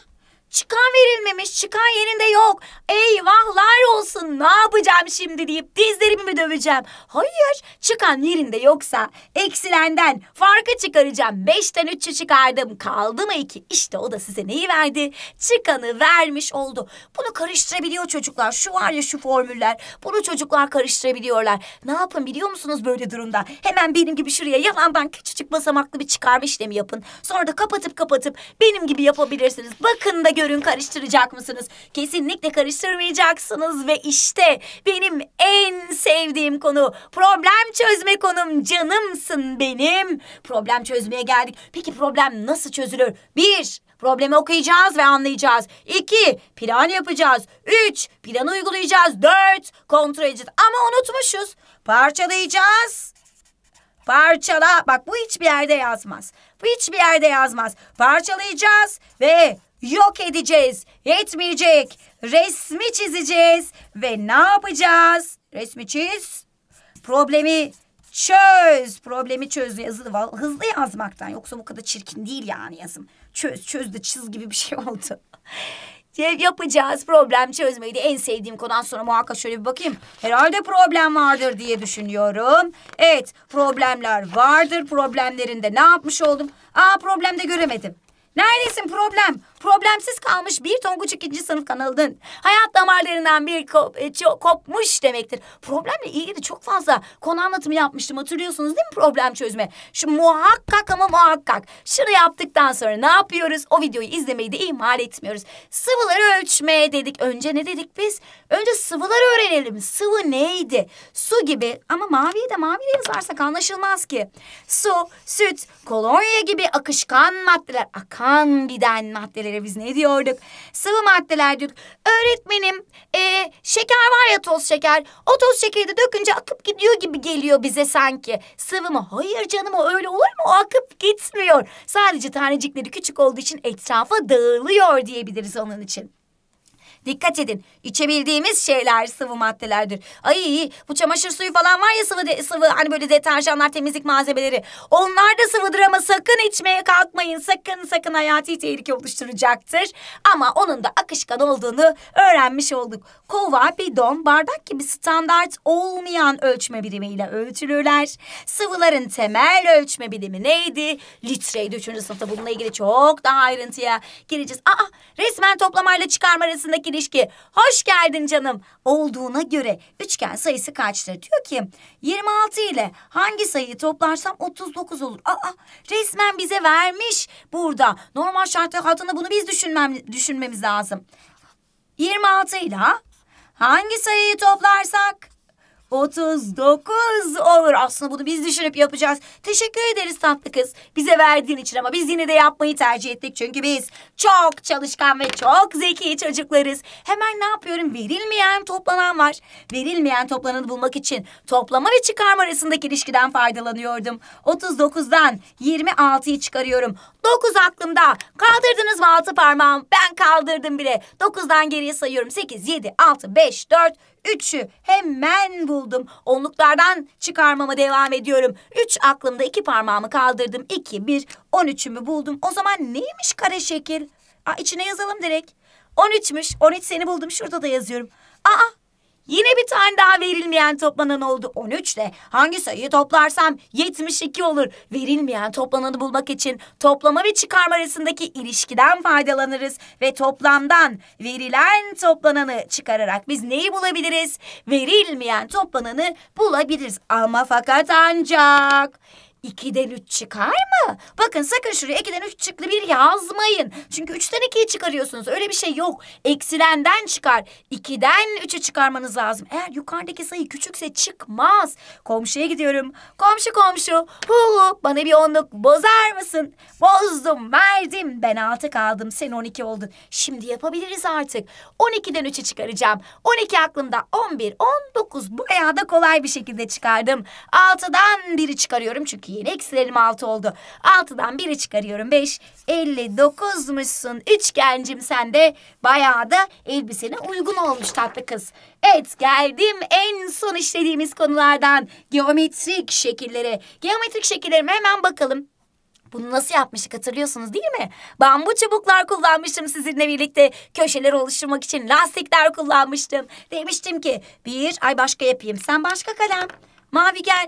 Çıkan verilmemiş, çıkan yerinde yok. Eyvahlar olsun ne yapacağım şimdi deyip dizlerimi mi döveceğim? Hayır, çıkan yerinde yoksa eksilenden farkı çıkaracağım. Beşten üçü çıkardım, kaldı mı iki? İşte o da size neyi verdi? Çıkanı vermiş oldu. Bunu karıştırabiliyor çocuklar. Şu var ya şu formüller. Bunu çocuklar karıştırabiliyorlar. Ne yapın biliyor musunuz böyle durumda? Hemen benim gibi şuraya yalandan küçücük basamaklı bir çıkarma işlemi yapın. Sonra da kapatıp kapatıp benim gibi yapabilirsiniz. Bakın da görün karıştıracak mısınız? Kesinlikle karıştırmayacaksınız ve işte benim en sevdiğim konu problem çözme konum canımsın benim. Problem çözmeye geldik. Peki problem nasıl çözülür? Bir, Problemi okuyacağız ve anlayacağız. İki Plan yapacağız. Üç Planı uygulayacağız. Dört Kontrol edeceğiz. Ama unutmuşuz. Parçalayacağız. Parçala. Bak bu hiçbir yerde yazmaz. Bu hiçbir yerde yazmaz. Parçalayacağız ve yok edeceğiz. Yetmeyecek. Resmi çizeceğiz ve ne yapacağız? Resmi çiz. Problemi çöz. Problemi çöz yazılı hızlı yazmaktan yoksa bu kadar çirkin değil yani yazım. Çöz, çöz de çiz gibi bir şey oldu. yapacağız problem çözmeyi de en sevdiğim konudan sonra muhakkak şöyle bir bakayım. Herhalde problem vardır diye düşünüyorum. Evet problemler vardır. Problemlerinde ne yapmış oldum? Aa problemde göremedim. Neredesin problem? Problemsiz kalmış bir tonguç ikinci sınıf kanalının hayat damarlarından bir kop, e, kopmuş demektir. Problemle ilgili çok fazla konu anlatımı yapmıştım hatırlıyorsunuz değil mi problem çözme? Şu muhakkak ama muhakkak şunu yaptıktan sonra ne yapıyoruz? O videoyu izlemeyi de ihmal etmiyoruz. Sıvıları ölçmeye dedik. Önce ne dedik biz? Önce sıvıları öğrenelim. Sıvı neydi? Su gibi ama maviyi de maviyle yazarsak anlaşılmaz ki. Su, süt, kolonya gibi akışkan maddeler, akan giden maddeler öğrencilere biz ne diyorduk? Sıvı maddeler diyorduk. Öğretmenim ee, şeker var ya toz şeker. O toz şekeri de dökünce akıp gidiyor gibi geliyor bize sanki. Sıvı mı? Hayır canım o öyle olur mu? O akıp gitmiyor. Sadece tanecikleri küçük olduğu için etrafa dağılıyor diyebiliriz onun için. Dikkat edin. İçebildiğimiz şeyler sıvı maddelerdir. Ay bu çamaşır suyu falan var ya sıvı de, sıvı hani böyle deterjanlar temizlik malzemeleri. Onlar da sıvıdır ama sakın içmeye kalkmayın. Sakın sakın hayati tehlike oluşturacaktır. Ama onun da akışkan olduğunu öğrenmiş olduk. Kova, bidon, bardak gibi standart olmayan ölçme birimiyle ölçülürler. Sıvıların temel ölçme birimi neydi? Litreydi üçüncü sınıfta bununla ilgili çok daha ayrıntıya gireceğiz. Aa resmen toplamayla çıkarma arasındaki demiş ki hoş geldin canım olduğuna göre üçgen sayısı kaçtır? Diyor ki 26 ile hangi sayıyı toplarsam 39 olur. Aa resmen bize vermiş burada. Normal şartlar altında bunu biz düşünmem, düşünmemiz lazım. 26 ile hangi sayıyı toplarsak 39 olur. Aslında bunu biz düşünüp yapacağız. Teşekkür ederiz tatlı kız. Bize verdiğin için ama biz yine de yapmayı tercih ettik. Çünkü biz çok çalışkan ve çok zeki çocuklarız. Hemen ne yapıyorum? Verilmeyen toplanan var. Verilmeyen toplananı bulmak için toplama ve çıkarma arasındaki ilişkiden faydalanıyordum. 39'dan 26'yı çıkarıyorum. 9 aklımda. Kaldırdınız mı altı parmağım? Ben kaldırdım bile. 9'dan geriye sayıyorum. 8, 7, 6, 5, 4, Üçü hemen buldum. Onluklardan çıkarmama devam ediyorum. Üç aklımda iki parmağımı kaldırdım. İki, bir, on üçümü buldum. O zaman neymiş kare şekil? Aa, içine yazalım direkt. On üçmüş. On üç seni buldum. Şurada da yazıyorum. Aa Yine bir tane daha verilmeyen toplanan oldu 13 ile hangi sayıyı toplarsam 72 olur. Verilmeyen toplananı bulmak için toplama ve çıkarma arasındaki ilişkiden faydalanırız. Ve toplamdan verilen toplananı çıkararak biz neyi bulabiliriz? Verilmeyen toplananı bulabiliriz ama fakat ancak... 2'den 3 çıkar mı? Bakın sakın şuraya 2'den 3 çıktı bir yazmayın. Çünkü 3'ten 2'yi çıkarıyorsunuz. Öyle bir şey yok. Eksilenden çıkar. 2'den 3'ü çıkarmanız lazım. Eğer yukarıdaki sayı küçükse çıkmaz. Komşuya gidiyorum. Komşu komşu. Hu hu bana bir onluk bozar mısın? Bozdum verdim. Ben 6 kaldım. Sen 12 oldun. Şimdi yapabiliriz artık. 12'den 3'ü çıkaracağım. 12 aklımda 11, 19. Bu bayağı da kolay bir şekilde çıkardım. 6'dan 1'i çıkarıyorum çünkü çünkü yeni eksilerim altı oldu. Altıdan biri çıkarıyorum beş. Elli dokuzmuşsun üçgencim sen de. Bayağı da elbisene uygun olmuş tatlı kız. Evet geldim en son işlediğimiz konulardan. Geometrik şekilleri. Geometrik şekillerime hemen bakalım. Bunu nasıl yapmıştık hatırlıyorsunuz değil mi? Bambu çubuklar kullanmıştım sizinle birlikte. köşeler oluşturmak için lastikler kullanmıştım. Demiştim ki bir, ay başka yapayım. Sen başka kalem. Mavi gel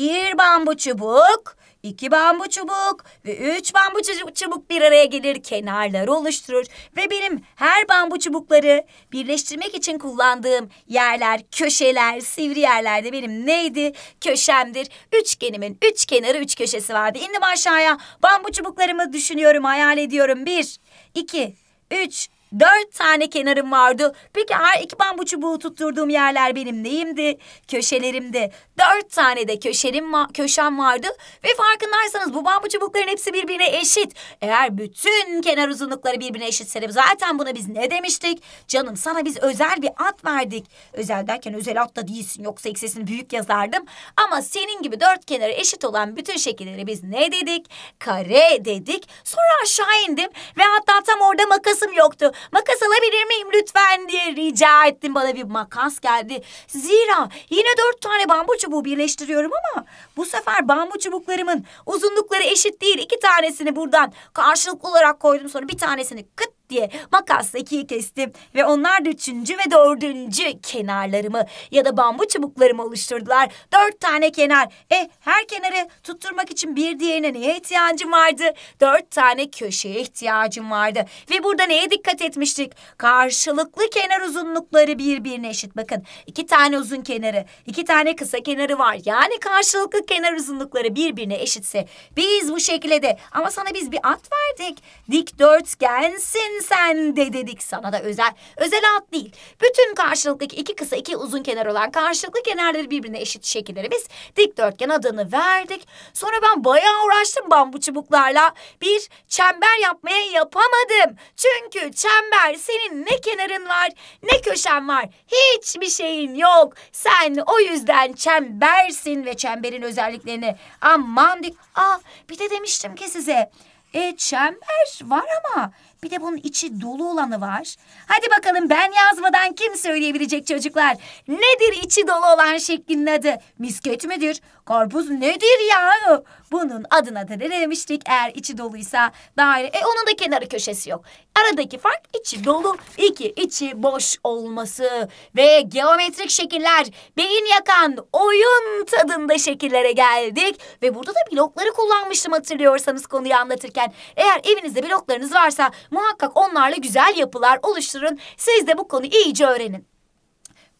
bir bambu çubuk, iki bambu çubuk ve üç bambu çubuk bir araya gelir kenarları oluşturur. Ve benim her bambu çubukları birleştirmek için kullandığım yerler, köşeler, sivri yerlerde benim neydi? Köşemdir. Üçgenimin üç kenarı üç köşesi vardı. İndim aşağıya bambu çubuklarımı düşünüyorum, hayal ediyorum. Bir, iki, üç, Dört tane kenarım vardı. Peki her iki bambu çubuğu tutturduğum yerler benim neyimdi? Köşelerimdi. Dört tane de köşelim va köşem vardı. Ve farkındaysanız bu bambu çubukların hepsi birbirine eşit. Eğer bütün kenar uzunlukları birbirine eşitse zaten buna biz ne demiştik? Canım sana biz özel bir at verdik. Özel derken özel at da değilsin yoksa eksesini büyük yazardım. Ama senin gibi dört kenarı eşit olan bütün şekilleri biz ne dedik? Kare dedik. Sonra aşağı indim ve hatta tam orada makasım yoktu makas alabilir miyim lütfen diye rica ettim. Bana bir makas geldi. Zira yine dört tane bambu çubuğu birleştiriyorum ama bu sefer bambu çubuklarımın uzunlukları eşit değil. İki tanesini buradan karşılıklı olarak koydum sonra bir tanesini kıt diye makasla ikiye kestim ve onlar da üçüncü ve dördüncü kenarlarımı ya da bambu çubuklarımı oluşturdular. Dört tane kenar. E her kenarı tutturmak için bir diğerine neye ihtiyacım vardı? Dört tane köşeye ihtiyacım vardı. Ve burada neye dikkat etmiştik? Karşılıklı kenar uzunlukları birbirine eşit. Bakın iki tane uzun kenarı, iki tane kısa kenarı var. Yani karşılıklı kenar uzunlukları birbirine eşitse biz bu şekilde de ama sana biz bir at verdik. Dikdörtgensin sen de dedik sana da özel. Özel at değil. Bütün karşılıklı iki kısa iki uzun kenar olan karşılıklı kenarları birbirine eşit şekilleri biz dikdörtgen adını verdik. Sonra ben bayağı uğraştım bambu çubuklarla. Bir çember yapmaya yapamadım. Çünkü çember senin ne kenarın var ne köşen var. Hiçbir şeyin yok. Sen o yüzden çembersin ve çemberin özelliklerini aman dik. Aa bir de demiştim ki size. E çember var ama bir de bunun içi dolu olanı var. Hadi bakalım ben yazmadan kim söyleyebilecek çocuklar? Nedir içi dolu olan şeklin adı? Misket midir? Karpuz nedir ya? Bunun adına da ne demiştik? Eğer içi doluysa daire. E onun da kenarı köşesi yok. Aradaki fark içi dolu, iki içi boş olması. Ve geometrik şekiller beyin yakan oyun tadında şekillere geldik. Ve burada da blokları kullanmıştım hatırlıyorsanız konuyu anlatırken. Eğer evinizde bloklarınız varsa muhakkak onlarla güzel yapılar oluşturun. Siz de bu konuyu iyice öğrenin.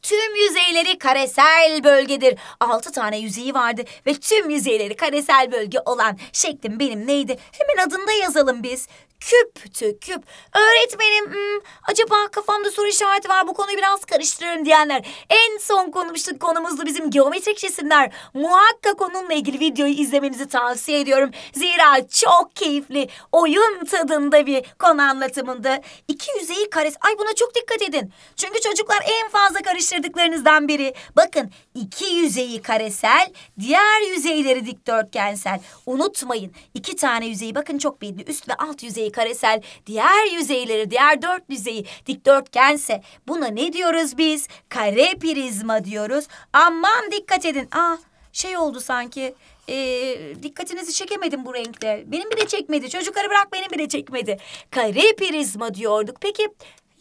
Tüm yüzeyleri karesel bölgedir. Altı tane yüzeyi vardı ve tüm yüzeyleri karesel bölge olan şeklim benim neydi? Hemen adında yazalım biz küptü küp. Öğretmenim hmm, acaba kafamda soru işareti var bu konuyu biraz karıştırıyorum diyenler. En son konuştuk konumuzda bizim geometrik cisimler. Muhakkak onunla ilgili videoyu izlemenizi tavsiye ediyorum. Zira çok keyifli oyun tadında bir konu anlatımında. İki yüzeyi karesi. Ay buna çok dikkat edin. Çünkü çocuklar en fazla karıştırdıklarınızdan biri. Bakın iki yüzeyi karesel diğer yüzeyleri dikdörtgensel. Unutmayın iki tane yüzeyi bakın çok belli üst ve alt yüzeyi yüzeyi karesel, diğer yüzeyleri, diğer dört yüzeyi dikdörtgense buna ne diyoruz biz? Kare prizma diyoruz. Aman dikkat edin. ah şey oldu sanki. Ee, dikkatinizi çekemedim bu renkte. Benim bile çekmedi. Çocukları bırak benim bile çekmedi. Kare prizma diyorduk. Peki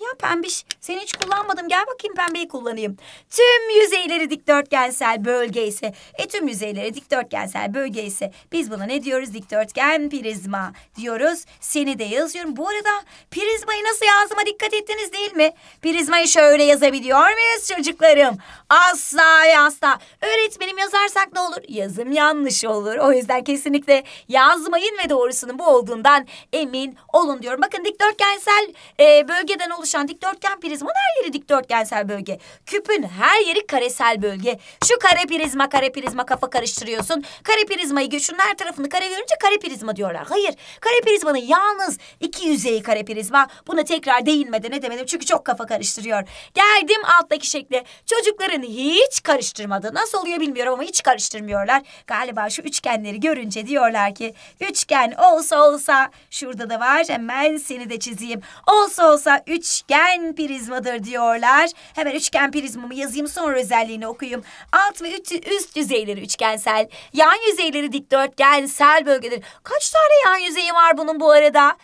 ya pembiş seni hiç kullanmadım gel bakayım pembeyi kullanayım. Tüm yüzeyleri dikdörtgensel bölge ise e tüm yüzeyleri dikdörtgensel bölge ise biz buna ne diyoruz dikdörtgen prizma diyoruz. Seni de yazıyorum. Bu arada prizmayı nasıl yazdığıma dikkat ettiniz değil mi? Prizmayı şöyle yazabiliyor muyuz çocuklarım? Asla asla. Öğretmenim yazarsak ne olur? Yazım yanlış olur. O yüzden kesinlikle yazmayın ve doğrusunun bu olduğundan emin olun diyorum. Bakın dikdörtgensel e, bölgeden oluşan oluşan dikdörtgen prizmanın her yeri dikdörtgensel bölge. Küpün her yeri karesel bölge. Şu kare prizma kare prizma kafa karıştırıyorsun. Kare prizmayı şunun her tarafını kare görünce kare prizma diyorlar. Hayır kare prizmanın yalnız iki yüzeyi kare prizma. Buna tekrar değinmeden demedim çünkü çok kafa karıştırıyor. Geldim alttaki şekle. Çocukların hiç karıştırmadı. Nasıl oluyor bilmiyorum ama hiç karıştırmıyorlar. Galiba şu üçgenleri görünce diyorlar ki üçgen olsa olsa şurada da var hemen seni de çizeyim. Olsa olsa üç üçgen prizmadır diyorlar. Hemen üçgen prizmamı yazayım sonra özelliğini okuyayım. Alt ve üst yüzeyleri üçgensel, yan yüzeyleri dikdörtgensel bölgedir. Kaç tane yan yüzeyi var bunun bu arada?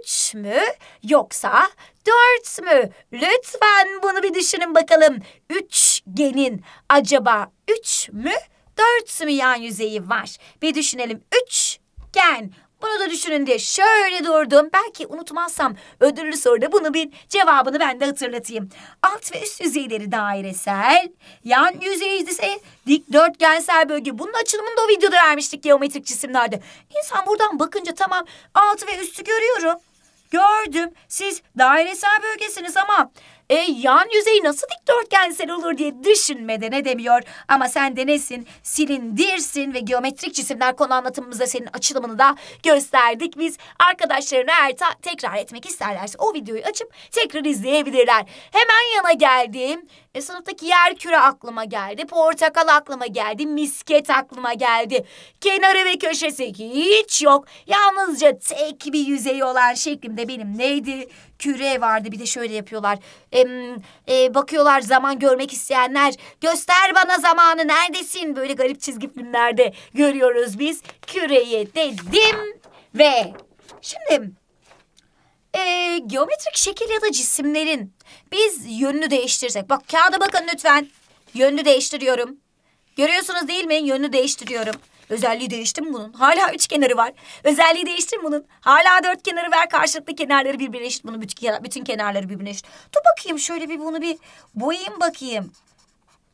Üç mü yoksa dört mü? Lütfen bunu bir düşünün bakalım. Üçgenin acaba üç mü dört mü yan yüzeyi var? Bir düşünelim. Üçgen. Bunu da düşünün diye şöyle durdum. Belki unutmazsam ödüllü soruda bunu bir cevabını ben de hatırlatayım. Alt ve üst yüzeyleri dairesel, yan yüzeyi ise dörtgensel bölge. Bunun açılımını da o videoda vermiştik geometrik cisimlerde. İnsan buradan bakınca tamam altı ve üstü görüyorum. Gördüm. Siz dairesel bölgesiniz ama e yan yüzeyi nasıl dikdörtgensel olur diye düşünmede ne demiyor. Ama sen denesin, Silindirsin ve geometrik cisimler konu anlatımımızda senin açılımını da gösterdik. Biz arkadaşlarına eğer tekrar etmek isterlerse o videoyu açıp tekrar izleyebilirler. Hemen yana geldim. E, sınıftaki yer küre aklıma geldi. Portakal aklıma geldi. Misket aklıma geldi. Kenarı ve köşesi hiç yok. Yalnızca tek bir yüzeyi olan şeklimde benim neydi? küre vardı bir de şöyle yapıyorlar. E, e, bakıyorlar zaman görmek isteyenler. Göster bana zamanı neredesin? Böyle garip çizgi filmlerde görüyoruz biz. Küreyi dedim ve şimdi e, geometrik şekil ya da cisimlerin biz yönünü değiştirsek. Bak kağıda bakın lütfen. Yönünü değiştiriyorum. Görüyorsunuz değil mi? Yönünü değiştiriyorum. Özelliği değişti mi bunun? Hala üç kenarı var. Özelliği değişti mi bunun? Hala dört kenarı ver. Karşılıklı kenarları birbirine eşit. Bunun bütün, kenar, bütün kenarları birbirine eşit. Dur bakayım şöyle bir bunu bir boyayayım bakayım.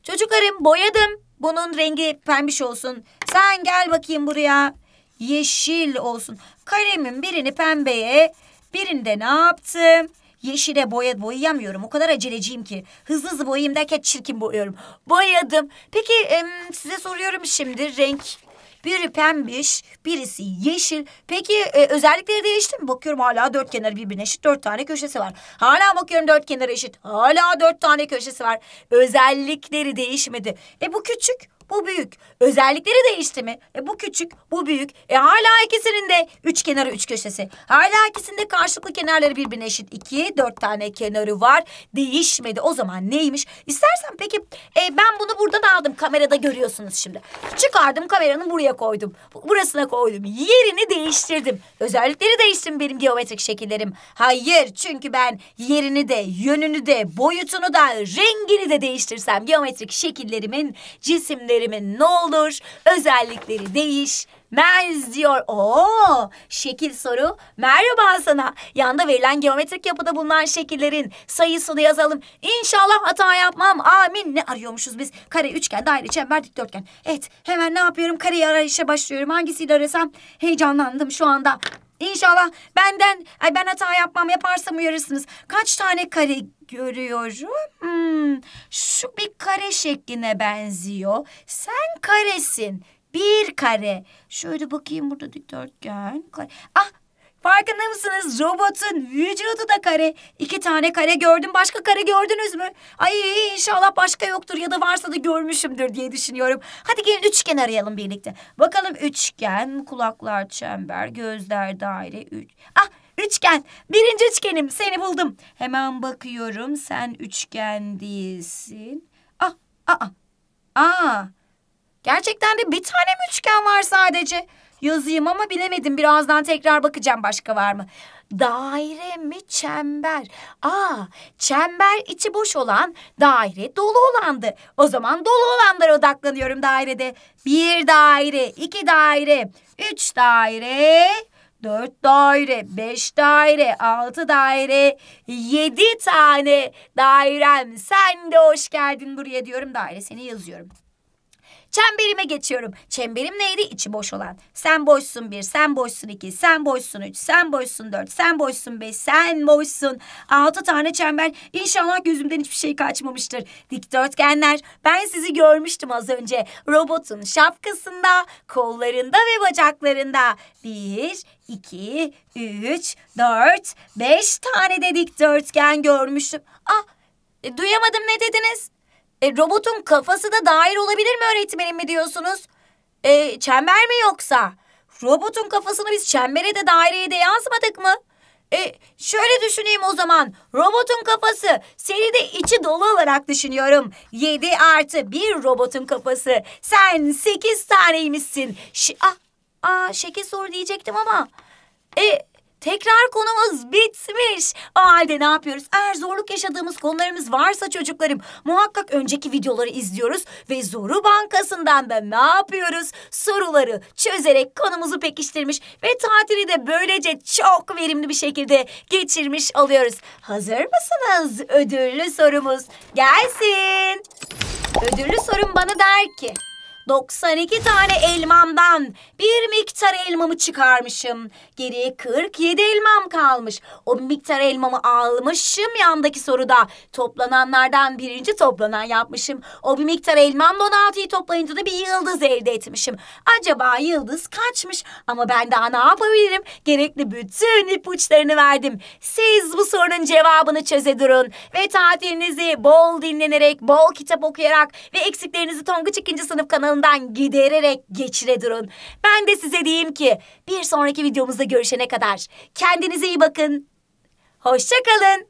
Çocuklarım boyadım. Bunun rengi pembiş olsun. Sen gel bakayım buraya. Yeşil olsun. Karemin birini pembeye, birinde ne yaptım? yeşile boya boyayamıyorum. O kadar aceleciyim ki. Hızlı hızlı boyayayım derken çirkin boyuyorum. Boyadım. Peki e, size soruyorum şimdi renk biri pembiş, birisi yeşil. Peki e, özellikleri değişti mi? Bakıyorum hala dört kenarı birbirine eşit. Dört tane köşesi var. Hala bakıyorum dört kenarı eşit. Hala dört tane köşesi var. Özellikleri değişmedi. E bu küçük bu büyük. Özellikleri değişti mi? E bu küçük, bu büyük. E hala ikisinin de üç kenarı üç köşesi. Hala ikisinde karşılıklı kenarları birbirine eşit. İki, dört tane kenarı var. Değişmedi. O zaman neymiş? İstersen peki e, ben bunu buradan aldım. Kamerada görüyorsunuz şimdi. Çıkardım kameranı buraya koydum. Burasına koydum. Yerini değiştirdim. Özellikleri değişti mi benim geometrik şekillerim? Hayır. Çünkü ben yerini de, yönünü de, boyutunu da, rengini de değiştirsem geometrik şekillerimin cisimleri şekillerimin ne olur özellikleri değişmez diyor. Oo, şekil soru. Merhaba sana. Yanda verilen geometrik yapıda bulunan şekillerin sayısını yazalım. İnşallah hata yapmam. Amin. Ne arıyormuşuz biz? Kare, üçgen, daire, çember, dikdörtgen. Evet, hemen ne yapıyorum? Kareyi arayışa başlıyorum. Hangisiyle arasam? Heyecanlandım şu anda. İnşallah benden, ay ben hata yapmam yaparsam uyarırsınız. Kaç tane kare görüyorum? Hmm, şu bir kare şekline benziyor. Sen karesin. Bir kare. Şöyle bakayım burada dikdörtgen. Kare. Ah Farkında mısınız? Robotun vücudu da kare. İki tane kare gördüm. Başka kare gördünüz mü? Ay inşallah başka yoktur ya da varsa da görmüşümdür diye düşünüyorum. Hadi gelin üçgen arayalım birlikte. Bakalım üçgen, kulaklar çember, gözler daire. Üç... Ah üçgen. Birinci üçgenim. Seni buldum. Hemen bakıyorum. Sen üçgen değilsin. Ah, aa, ah, ah. aa. Gerçekten de bir tane mi üçgen var sadece? Yazayım ama bilemedim. Birazdan tekrar bakacağım başka var mı? Daire mi çember? Aa, çember içi boş olan, daire dolu olandı. O zaman dolu olanlara odaklanıyorum dairede. Bir daire, iki daire, üç daire, dört daire, beş daire, altı daire, yedi tane dairem. Sen de hoş geldin buraya diyorum daire seni yazıyorum. Çemberime geçiyorum. Çemberim neydi? İçi boş olan. Sen boşsun bir, sen boşsun iki, sen boşsun üç, sen boşsun dört, sen boşsun beş, sen boşsun. Altı tane çember. İnşallah gözümden hiçbir şey kaçmamıştır. Dikdörtgenler. Ben sizi görmüştüm az önce. Robotun şapkasında, kollarında ve bacaklarında. Bir, iki, üç, dört, beş tane de dikdörtgen görmüştüm. Ah, e, duyamadım ne dediniz? E, robotun kafası da dair olabilir mi öğretmenim mi diyorsunuz? E, çember mi yoksa? Robotun kafasını biz çembere de daireye de yazmadık mı? E, şöyle düşüneyim o zaman. Robotun kafası. Seni de içi dolu olarak düşünüyorum. 7 artı 1 robotun kafası. Sen 8 taneymişsin. Ş ah, aa, şekil soru diyecektim ama. E, Tekrar konumuz bitmiş. O halde ne yapıyoruz? Eğer zorluk yaşadığımız konularımız varsa çocuklarım muhakkak önceki videoları izliyoruz ve Zoru Bankası'ndan da ne yapıyoruz? Soruları çözerek konumuzu pekiştirmiş ve tatili de böylece çok verimli bir şekilde geçirmiş oluyoruz. Hazır mısınız? Ödüllü sorumuz gelsin. Ödüllü sorum bana der ki... 92 tane elmamdan bir miktar elmamı çıkarmışım. Geriye 47 elmam kalmış. O miktar elmamı almışım yandaki soruda. Toplananlardan birinci toplanan yapmışım. O bir miktar elmamla 16'yı toplayınca da bir yıldız elde etmişim. Acaba yıldız kaçmış? Ama ben daha ne yapabilirim? Gerekli bütün ipuçlarını verdim. Siz bu sorunun cevabını çöze durun. Ve tatilinizi bol dinlenerek, bol kitap okuyarak ve eksiklerinizi Tonguç 2. sınıf Kanalı kanalından gidererek geçire durun. Ben de size diyeyim ki bir sonraki videomuzda görüşene kadar kendinize iyi bakın. Hoşçakalın.